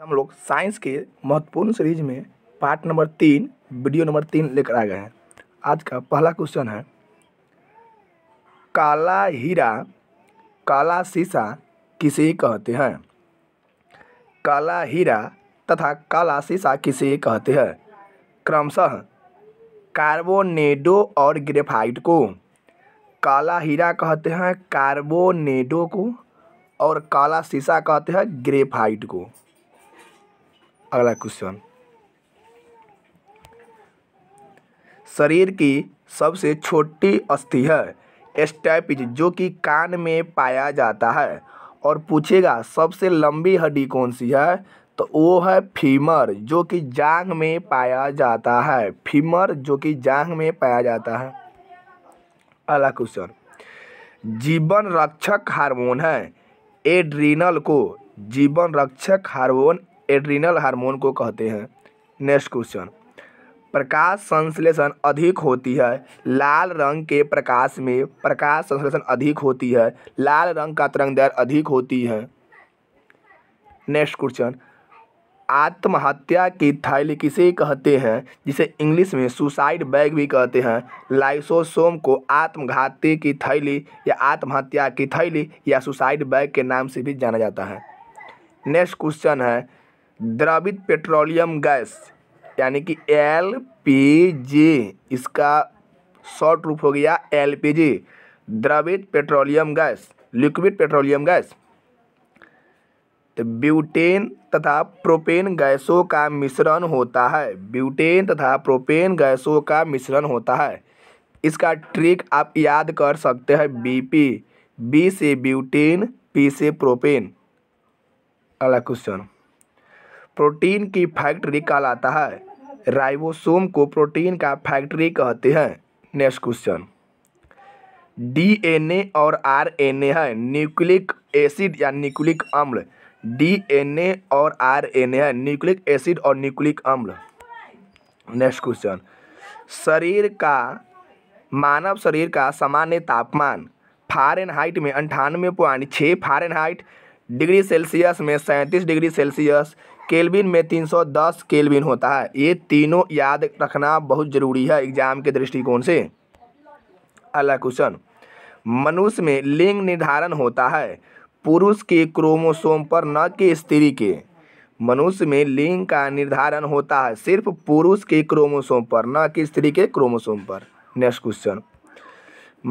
हम लोग साइंस के महत्वपूर्ण सीरीज में पार्ट नंबर तीन वीडियो नंबर तीन लेकर आ गए हैं आज का पहला क्वेश्चन है काला हीरा काला शीशा किसे कहते हैं काला हीरा तथा काला शीशा किसे कहते हैं क्रमशः कार्बोनेडो और ग्रेफाइट को काला हीरा कहते हैं कार्बोनेडो को और काला शीशा कहते हैं ग्रेफाइट को अगला क्वेश्चन शरीर की सबसे छोटी अस्थि है स्टैपिज जो कि कान में पाया जाता है और पूछेगा सबसे लंबी हड्डी कौन सी है तो वो है फीमर जो कि जांग में पाया जाता है फीमर जो कि जांग में पाया जाता है अगला क्वेश्चन जीवन रक्षक हार्मोन है एड्रीनल को जीवन रक्षक हार्मोन एड्रिनल हार्मोन को कहते हैं नेक्स्ट क्वेश्चन प्रकाश संश्लेषण अधिक होती है लाल रंग के प्रकाश में प्रकाश संश्लेषण अधिक होती है लाल रंग का दर अधिक होती है नेक्स्ट क्वेश्चन आत्महत्या की थैली किसे कहते हैं जिसे इंग्लिश में सुसाइड बैग भी कहते हैं लाइसोसोम को आत्मघाती की थैली या आत्महत्या की थैली या सुसाइड बैग के नाम से भी जाना जाता है नेक्स्ट क्वेश्चन है द्रवित पेट्रोलियम गैस यानी कि एल पी जी इसका शॉर्ट रूप हो गया एल पी जी द्रवित petroleum gas liquid petroleum gas तो ब्यूटेन तथा प्रोपेन गैसों का मिश्रण होता है ब्यूटेन तथा प्रोपेन गैसों का मिश्रण होता है इसका ट्रिक आप याद कर सकते हैं बीपी बी से ब्यूटेन पी से प्रोपेन अगला क्वेश्चन प्रोटीन की फैक्ट्री कहलाता है राइबोसोम को प्रोटीन का फैक्ट्री कहते हैं नेक्स्ट क्वेश्चन डीएनए और आरएनए है न्यूक्लिक एसिड या न्यूक्लिक अम्ल डीएनए और आरएनए है न्यूक्लिक एसिड और न्यूक्लिक अम्ल नेक्स्ट क्वेश्चन शरीर का मानव शरीर का सामान्य तापमान फारेनहाइट में अंठानवे पॉइंट छः फारेनहाइट डिग्री सेल्सियस में सैंतीस डिग्री सेल्सियस केल्विन में 310 केल्विन होता है ये तीनों याद रखना बहुत ज़रूरी है एग्जाम के दृष्टिकोण से अगला क्वेश्चन मनुष्य में लिंग निर्धारण होता है पुरुष के क्रोमोसोम पर न कि स्त्री के मनुष्य में लिंग का निर्धारण होता है सिर्फ पुरुष के क्रोमोसोम पर न कि स्त्री के क्रोमोसोम पर नेक्स्ट क्वेश्चन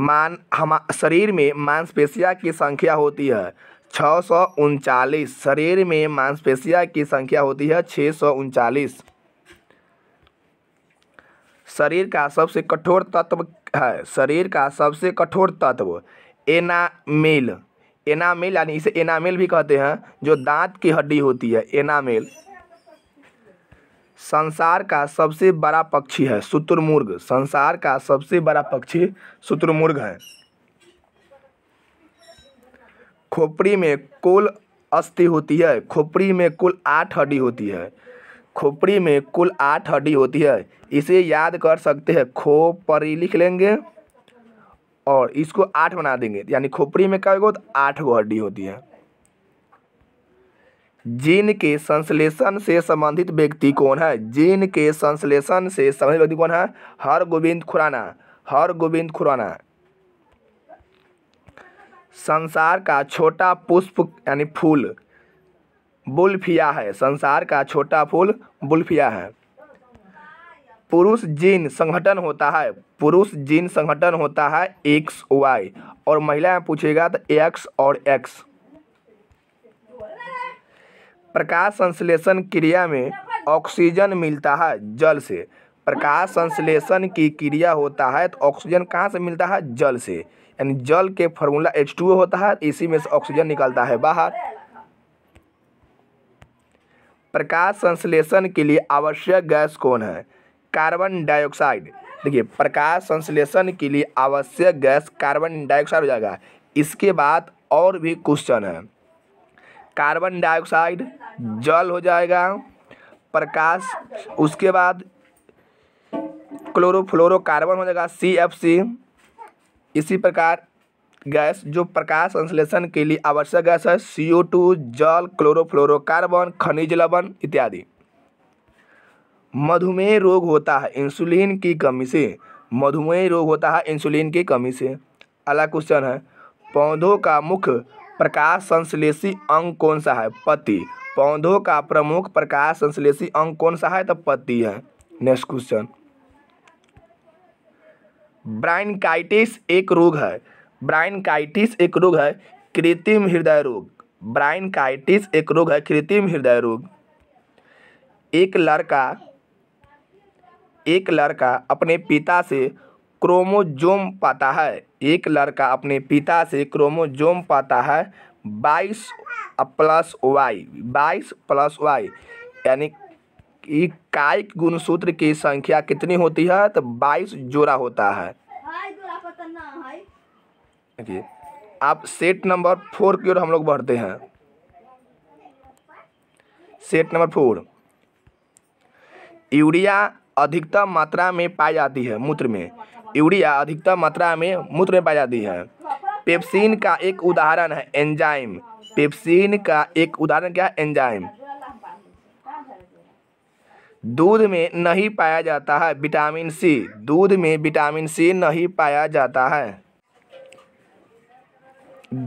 मान हम शरीर में मांसपेशिया की संख्या होती है छः सौ उनचालीस शरीर में मांसपेशिया की संख्या होती है छः सौ उनचालीस शरीर का सबसे कठोर तत्व है शरीर का सबसे कठोर तत्व एनामेल एनामेल यानी इसे एनामेल भी कहते हैं जो दांत की हड्डी होती है एनामेल संसार का सबसे बड़ा पक्षी है शुतुरमुर्ग संसार का सबसे बड़ा पक्षी शुतुरमुर्ग है खोपड़ी में कुल अस्थि होती है खोपड़ी में कुल आठ हड्डी होती है खोपड़ी में कुल आठ हड्डी होती है इसे याद कर सकते हैं खोपरी लिख लेंगे और इसको आठ बना देंगे यानी खोपड़ी में क्या तो आठ गो हड्डी होती है जीन के संश्लेषण से संबंधित व्यक्ति कौन है जीन के संश्लेषण से संबंधित व्यक्ति कौन है हर गोविंद खुराना हर गोविंद खुराना संसार का छोटा पुष्प यानी फूल बुल्फिया है संसार का छोटा फूल बुल्फिया है पुरुष जीन संगठन होता है पुरुष जीन संगठन होता है एक्स वाई और महिला पूछेगा तो एक्स और एक्स प्रकाश संश्लेषण क्रिया में ऑक्सीजन मिलता है जल से प्रकाश संश्लेषण की क्रिया होता है तो ऑक्सीजन कहाँ से मिलता है जल से यानी जल के फॉर्मूला एच टू होता है इसी में से ऑक्सीजन निकलता है बाहर प्रकाश संश्लेषण के लिए आवश्यक गैस कौन है कार्बन डाइऑक्साइड देखिए प्रकाश संश्लेषण के लिए आवश्यक गैस कार्बन डाइऑक्साइड हो जाएगा इसके बाद और भी क्वेश्चन है कार्बन डाइऑक्साइड जल हो जाएगा प्रकाश उसके बाद क्लोरोफ्लोरोकार्बन हो जाएगा सी एफ सी इसी प्रकार गैस जो प्रकाश संश्लेषण के लिए आवश्यक गैस है सी ओ टू जल क्लोरोफ्लोरोकार्बन खनिज लवण इत्यादि मधुमेह रोग होता है इंसुलिन की कमी से मधुमेह रोग होता है इंसुलिन की कमी से अगला क्वेश्चन है पौधों का मुख्य प्रकाश संश्लेषी अंग कौन सा है पत्ती पौधों का प्रमुख प्रकाश संश्लेषी अंग कौन सा है तो पत्ती है नेक्स्ट क्वेश्चन ब्राइनकाइटिस एक रोग है ब्राइनकाइटिस एक रोग है कृत्रिम हृदय रोग ब्राइनकाइटिस एक रोग है कृत्रिम हृदय रोग एक लड़का एक लड़का अपने पिता से क्रोमोजोम पाता है एक लड़का अपने पिता से क्रोमोजोम पाता है बाईस प्लस वाई बाईस प्लस वाई यानी इकाई गुणसूत्र की संख्या कितनी होती है तो बाईस जोड़ा होता है देखिए आप सेट नंबर फोर की ओर हम लोग बढ़ते हैं सेट नंबर फोर यूरिया अधिकतम मात्रा में पाई जाती है मूत्र में यूरिया अधिकतम मात्रा में मूत्र में पाई जाती है पेप्सिन का एक उदाहरण है एंजाइम पेप्सिन का एक उदाहरण क्या है एंजाइम दूध में नहीं पाया जाता है विटामिन सी दूध में विटामिन सी नहीं पाया जाता है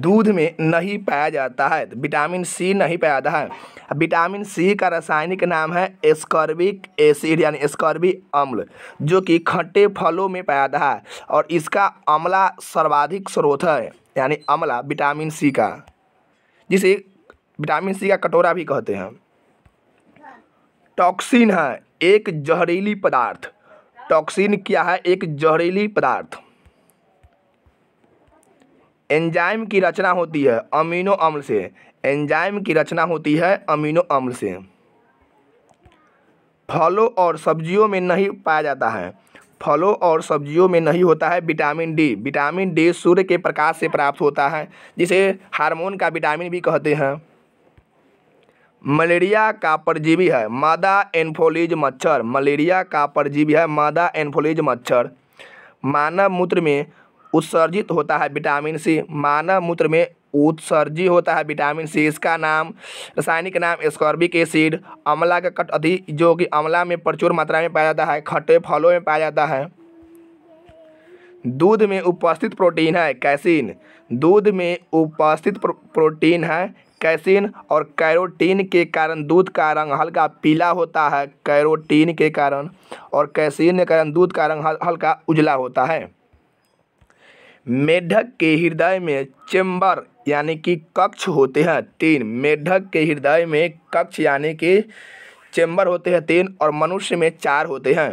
दूध में नहीं पाया जाता है विटामिन सी नहीं पाया जाता है विटामिन सी का रासायनिक नाम है एस्कॉर्बिक एसिड यानी स्कॉर्बिक अम्ल जो कि खट्टे फलों में पाया जाता है और इसका अमला सर्वाधिक स्रोत है यानी अमला विटामिन सी का जिसे विटामिन सी का कटोरा भी कहते हैं टॉक्सिन है एक जहरीली पदार्थ टॉक्सिन क्या है एक जहरीली पदार्थ एंजाइम की रचना होती है अमीनो अम्ल से एंजाइम की रचना होती है अमीनो अम्ल से फलों और सब्जियों में नहीं पाया जाता है फलों और सब्जियों में नहीं होता है विटामिन डी विटामिन डी सूर्य के प्रकाश से प्राप्त होता है जिसे हार्मोन का विटामिन भी कहते हैं मलेरिया का परजीवी है मादा एन्फोलिज मच्छर मलेरिया का परजीवी है मादा एनफोलिज मच्छर मानव मूत्र में उत्सर्जित होता है विटामिन सी मानव मूत्र में उत्सर्जी होता है विटामिन सी इसका नाम रासायनिक नाम स्कॉर्बिक एसिड अमला का कट अधिक जो कि अमला में प्रचुर मात्रा में पाया जाता है खट्टे फलों में पाया जाता है दूध में उपस्थित प्रोटीन है कैसीन दूध में उपस्थित प्रोटीन है कैसिन और कैरोटीन के कारण दूध का रंग हल्का पीला होता है कैरोटीन के कारण और कैसिन के कारण दूध का रंग हल्का उजला होता है मेढक के हृदय में चेम्बर यानी कि कक्ष होते हैं तीन मेढक के हृदय में कक्ष यानी कि चेम्बर होते हैं तीन और मनुष्य में चार होते हैं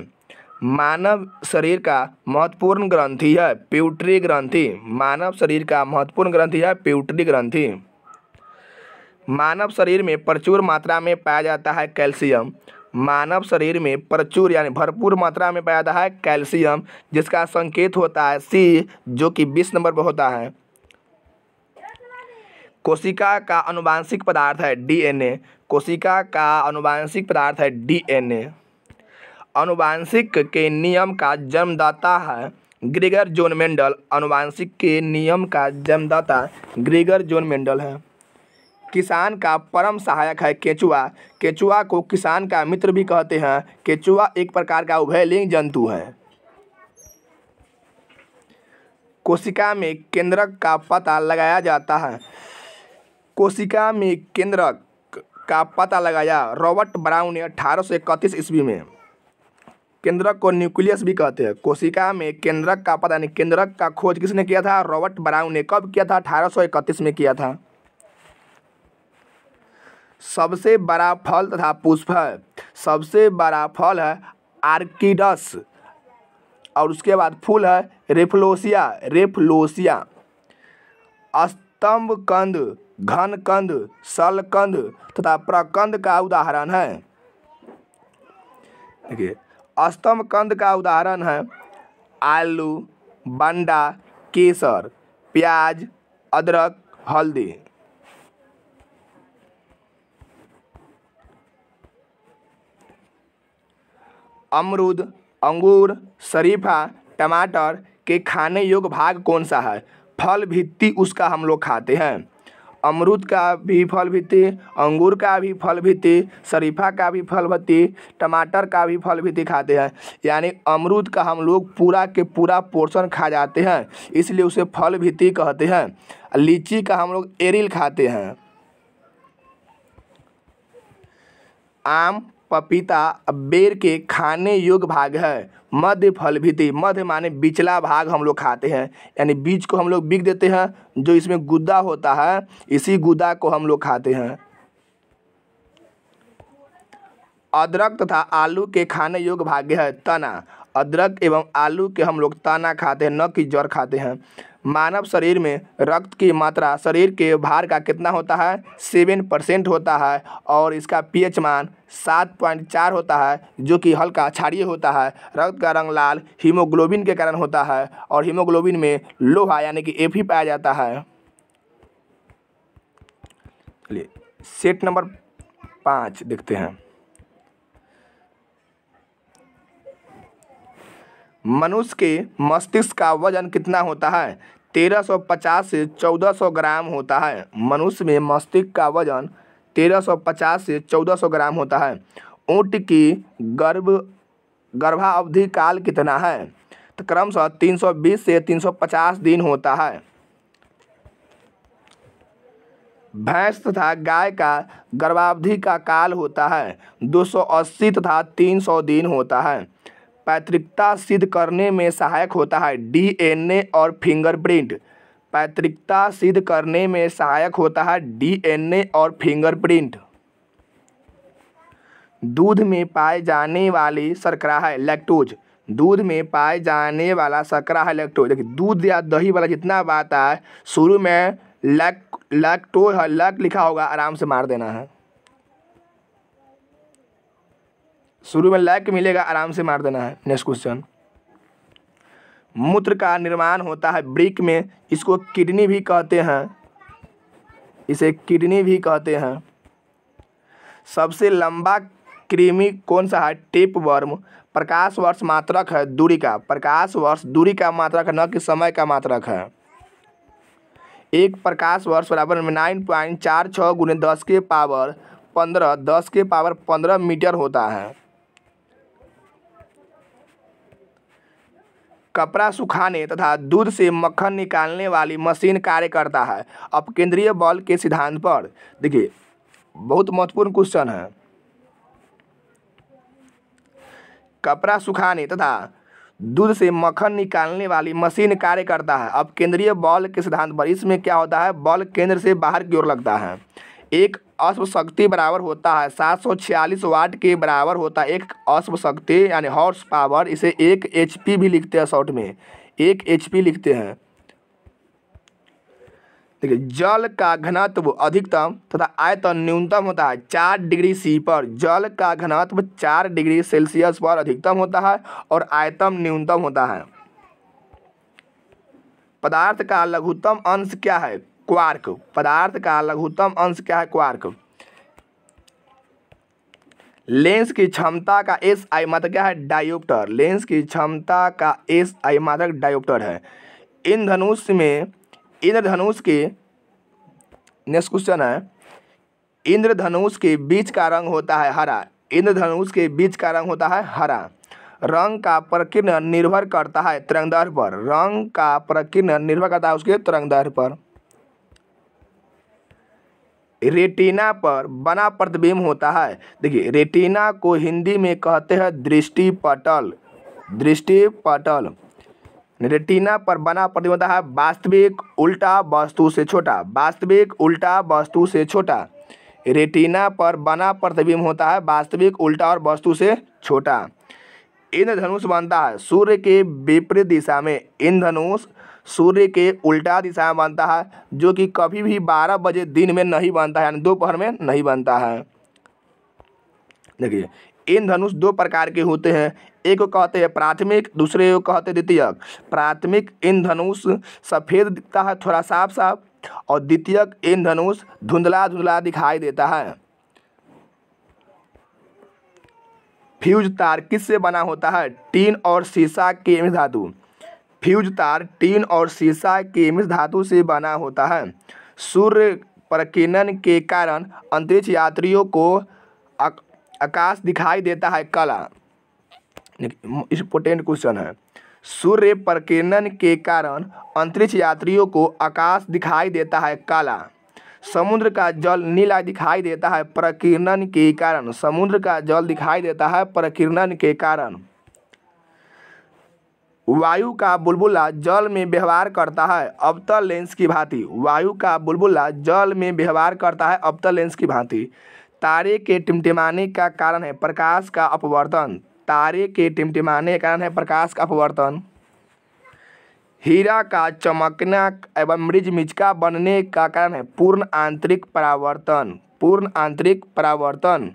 मानव शरीर का महत्वपूर्ण ग्रंथि है प्यूटरी ग्रंथि मानव शरीर का महत्वपूर्ण ग्रंथि है प्यूटरी ग्रंथि मानव शरीर में प्रचुर मात्रा में पाया जाता है कैल्शियम मानव शरीर में प्रचुर यानी भरपूर मात्रा में पाया जाता है कैल्शियम जिसका संकेत होता है सी जो कि बीस नंबर पर होता है कोशिका का अनुवांशिक पदार्थ है डीएनए कोशिका का अनुवांशिक पदार्थ है डीएनए अनुवांशिक के नियम का जन्मदाता है ग्रिगर जोन मेंडल अनुवांशिक के नियम का जन्मदाता ग्रिगर जोन मेंडल है किसान का परम सहायक है केचुआ केचुआ को किसान का मित्र भी कहते हैं केचुआ एक प्रकार का उभयलिंग जंतु है कोशिका में केंद्रक का पता लगाया जाता है कोशिका में केंद्रक का पता लगाया रॉबर्ट ब्राउन ने अठारह सौ इकतीस ईस्वी में केंद्रक को न्यूक्लियस भी कहते हैं कोशिका में केंद्रक का पता नहीं केंद्रक का खोज किसने किया था रॉबर्ट ब्राउन ने कब किया था अठारह सौ इकतीस में किया था सबसे बड़ा फल तथा पुष्प है सबसे बड़ा फल है आर्किडस और उसके बाद फूल है रेफ्लोसिया रेफ्लोसिया स्तंभ कंद घन कंद सलकंद तथा प्रकंद का उदाहरण है देखिए अस्तम कंद का उदाहरण है आलू बंडा केसर प्याज अदरक हल्दी अमरूद अंगूर शरीफा टमाटर के खाने योग्य भाग कौन सा है फल भित्ति उसका हम लोग खाते हैं अमरूद का भी फल भित्ति अंगूर का भी फल भित्ति शरीफा का भी फल भित्ति टमाटर का भी फल भित्ति खाते हैं यानी अमरूद का हम लोग पूरा के पूरा पोर्शन खा जाते हैं इसलिए उसे फल भित्ति कहते हैं लीची का हम लोग एरिल खाते हैं आम पपीता बेर के खाने योग्य भाग है मध्य फलभीति मध्य माने बिचला भाग हम लोग खाते हैं यानी बीज को हम लोग बिक देते हैं जो इसमें गुद्दा होता है इसी गुद्दा को हम लोग खाते हैं अदरक तथा आलू के खाने योग्य भाग्य है तना अदरक एवं आलू के हम लोग तना खाते हैं न कि जड़ खाते हैं मानव शरीर में रक्त की मात्रा शरीर के भार का कितना होता है सेवन परसेंट होता है और इसका पीएच मान सात पॉइंट चार होता है जो कि हल्का क्षारीय होता है रक्त का रंग लाल हीमोग्लोबिन के कारण होता है और हीमोग्लोबिन में लोहा यानी कि एफ पाया जाता है चलिए सेट नंबर पाँच देखते हैं मनुष्य के मस्तिष्क का वजन कितना होता है 1350 से 1400 ग्राम होता है मनुष्य में मस्तिष्क का वजन 1350 से 1400 ग्राम होता है ऊँट की गर्भ गर्भावधि काल कितना है तो क्रमशः 320 से 350 दिन होता है भैंस तथा गाय का गर्भावधि का काल होता है 280 तथा 300 दिन होता है पैतृकता सिद्ध करने में सहायक होता है डीएनए और फिंगरप्रिंट पैतृकता सिद्ध करने में सहायक होता है डीएनए और फिंगरप्रिंट दूध में पाए जाने वाली शर्करा है लैक्टोज दूध में पाए जाने वाला शर्करा है लैक्टोज देखिए दूध या दही वाला जितना बात है शुरू में लैक लैक्टोज है लैक लिखा होगा आराम से मार देना है शुरू में लैक मिलेगा आराम से मार देना है नेक्स्ट क्वेश्चन मूत्र का निर्माण होता है ब्रिक में इसको किडनी भी कहते हैं इसे किडनी भी कहते हैं सबसे लंबा कृमि कौन सा है टेप वर्म प्रकाश वर्ष मात्रक है दूरी का प्रकाश वर्ष दूरी का मात्रक है न कि समय का मात्रक है एक प्रकाश वर्ष बराबर में नाइन पॉइंट चार छः गुने दस के पावर पंद्रह दस के पावर पंद्रह मीटर होता है कपड़ा सुखाने तथा दूध से मक्खन निकालने वाली मशीन कार्य करता है अब केंद्रीय बल के सिद्धांत पर देखिए बहुत महत्वपूर्ण क्वेश्चन है कपड़ा सुखाने तथा दूध से मक्खन निकालने वाली मशीन कार्य करता है अब केंद्रीय बॉल के सिद्धांत पर इसमें क्या होता है बॉल केंद्र से बाहर की ओर लगता है एक अश्व शक्ति बराबर होता है सात सौ छियालीस वाट के बराबर होता है एक अश्व शक्ति यानी हॉर्स पावर इसे एक एच भी लिखते हैं शॉर्ट में एक एच लिखते हैं देखिए जल का घनत्व अधिकतम तथा आयतन न्यूनतम होता है चार डिग्री सी पर जल का घनत्व चार डिग्री सेल्सियस पर अधिकतम होता है और आयतन न्यूनतम होता है पदार्थ का लघुतम अंश क्या है क्वार्क पदार्थ का लघुतम अंश क्या है क्वार्क लेंस की क्षमता का एस आई मात्र क्या है डायोप्टर लेंस की क्षमता का एस आई मात्र डायोप्टर है इन धनुष में इंद्रधनुष के नेक्स्ट क्वेश्चन है इंद्रधनुष के बीच का रंग होता है हरा इंद्रधनुष के बीच का रंग होता है हरा रंग का प्रकीर्ण निर्भर करता है तरंगदर पर रंग का प्रकीर्ण निर्भर करता है उसके तरंगदर पर रेटिना पर बना प्रतिबिंब होता है देखिए रेटिना को हिंदी में कहते हैं दृष्टि पटल दृष्टि पटल रेटिना पर बना प्रतिबिंब होता है वास्तविक उल्टा वस्तु से छोटा वास्तविक उल्टा वस्तु से छोटा रेटिना पर बना प्रतिबिंब होता है वास्तविक उल्टा और वस्तु से छोटा इंद्रधनुष बनता है सूर्य के विपरीत दिशा में इंद्रधनुष सूर्य के उल्टा दिशा में बनता है जो कि कभी भी बारह बजे दिन में नहीं बनता है यानी दोपहर में नहीं बनता है देखिए इन धनुष दो प्रकार के होते हैं एक को कहते हैं प्राथमिक दूसरे को कहते हैं द्वितीयक प्राथमिक इन धनुष सफ़ेद दिखता है थोड़ा साफ साफ और द्वितीयक इन धनुष धुंधला धुंधला दिखाई देता है फ्यूज तार किससे बना होता है टीन और शीशा के धातु फ्यूज तार टीन और शीशा के मिश्र धातु से बना होता है सूर्य प्रकीर्णन के कारण अंतरिक्ष यात्रियों को आकाश दिखाई देता है कला इम्पोर्टेंट क्वेश्चन है सूर्य प्रकीर्णन के कारण अंतरिक्ष यात्रियों को आकाश दिखाई देता है काला समुद्र का जल नीला दिखाई देता है प्रकीर्णन के कारण समुद्र का जल दिखाई देता है प्रकीर्णन के कारण वायु का बुलबुला जल में व्यवहार करता है अवतल लेंस की भांति वायु का बुलबुला जल में व्यवहार करता है अवतल लेंस की भांति तारे के टिमटिमाने का कारण है प्रकाश का अपवर्तन तारे के टिमटिमाने का कारण है प्रकाश का अपवर्तन हीरा का चमकना एवं मृज मिचका बनने का कारण है पूर्ण आंतरिक परावर्तन पूर्ण आंतरिक परावर्तन